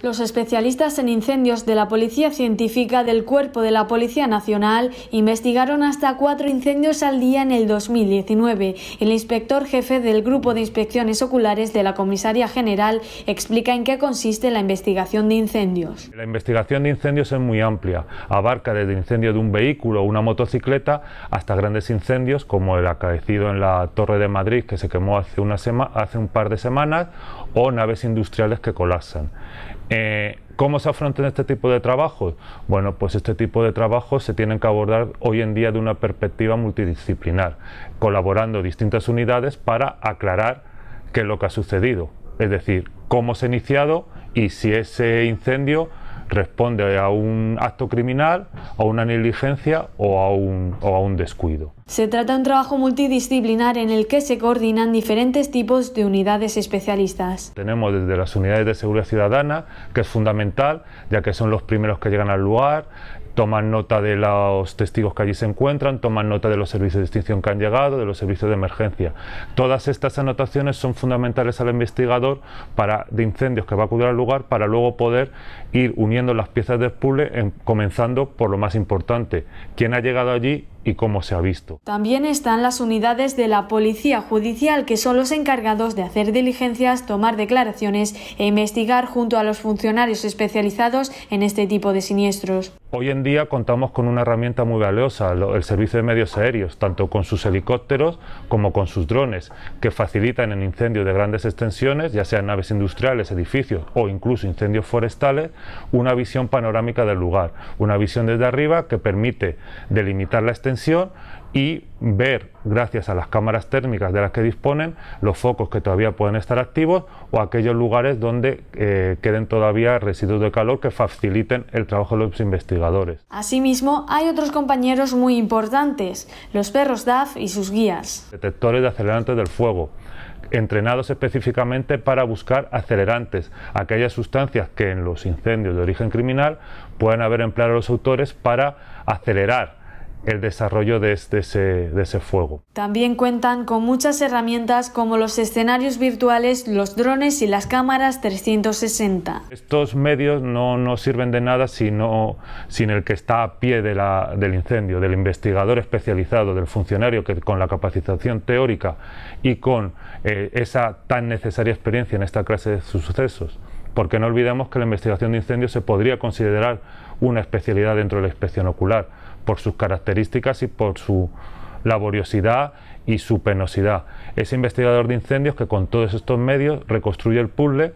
Los especialistas en incendios de la Policía Científica del Cuerpo de la Policía Nacional investigaron hasta cuatro incendios al día en el 2019. El inspector jefe del Grupo de Inspecciones Oculares de la Comisaría General explica en qué consiste la investigación de incendios. La investigación de incendios es muy amplia. Abarca desde el incendio de un vehículo o una motocicleta hasta grandes incendios como el acaecido en la Torre de Madrid que se quemó hace, hace un par de semanas o naves industriales que colapsan. Eh, ¿Cómo se afrontan este tipo de trabajos? Bueno, pues este tipo de trabajos se tienen que abordar hoy en día de una perspectiva multidisciplinar, colaborando distintas unidades para aclarar qué es lo que ha sucedido, es decir, cómo se ha iniciado y si ese incendio responde a un acto criminal, a una negligencia o a un descuido. Se trata de un trabajo multidisciplinar en el que se coordinan diferentes tipos de unidades especialistas. Tenemos desde las unidades de seguridad ciudadana, que es fundamental, ya que son los primeros que llegan al lugar, toman nota de los testigos que allí se encuentran, toman nota de los servicios de extinción que han llegado, de los servicios de emergencia. Todas estas anotaciones son fundamentales al investigador para, de incendios que va a acudir al lugar para luego poder ir uniendo las piezas del puzzle, comenzando por lo más importante, quién ha llegado allí cómo se ha visto. También están las unidades de la Policía Judicial, que son los encargados de hacer diligencias, tomar declaraciones e investigar junto a los funcionarios especializados en este tipo de siniestros. Hoy en día contamos con una herramienta muy valiosa, el servicio de medios aéreos, tanto con sus helicópteros como con sus drones, que facilitan el incendio de grandes extensiones, ya sean naves industriales, edificios o incluso incendios forestales, una visión panorámica del lugar, una visión desde arriba que permite delimitar la extensión y ver, gracias a las cámaras térmicas de las que disponen, los focos que todavía pueden estar activos o aquellos lugares donde eh, queden todavía residuos de calor que faciliten el trabajo de los investigadores. Asimismo, hay otros compañeros muy importantes, los perros DAF y sus guías. Detectores de acelerantes del fuego entrenados específicamente para buscar acelerantes, aquellas sustancias que en los incendios de origen criminal pueden haber empleado los autores para acelerar el desarrollo este, de, ese, fuego. También cuentan con muchas herramientas como los escenarios virtuales, los drones y las cámaras 360. Estos medios no sirven de nada sin el que está a pie del incendio, del investigador especializado, del funcionario que con la capacitación teórica y con eh, esa tan necesaria experiencia en esta clase de sucesos porque no olvidemos que la investigación de incendios se podría considerar una especialidad dentro de la inspección ocular, por sus características y por su laboriosidad y su penosidad. Es investigador de incendios que con todos estos medios reconstruye el puzzle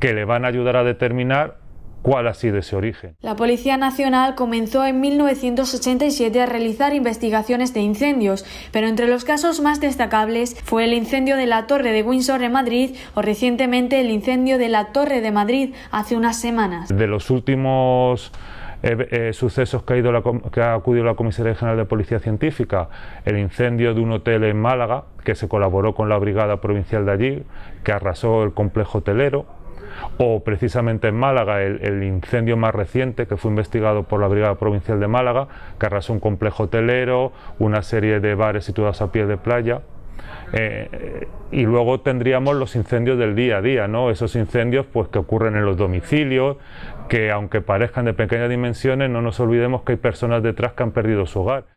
que le van a ayudar a determinar cuál ha sido ese origen. La Policía Nacional comenzó en 1987 a realizar investigaciones de incendios, pero entre los casos más destacables fue el incendio de la Torre de Windsor en Madrid o recientemente el incendio de la Torre de Madrid hace unas semanas. De los últimos eh, eh, sucesos que ha, acudido la Comisaría General de Policía Científica, el incendio de un hotel en Málaga, que se colaboró con la Brigada Provincial de allí, que arrasó el complejo hotelero, o precisamente en Málaga el, el, incendio más reciente que fue investigado por la Brigada Provincial de Málaga, que arrasó un complejo hotelero, una serie de bares situados a pie de playa. Eh, y luego tendríamos los incendios del día a día, ¿no? Esos incendios pues, que ocurren en los domicilios, que aunque parezcan de pequeñas dimensiones, no nos olvidemos que hay personas detrás que han perdido su hogar.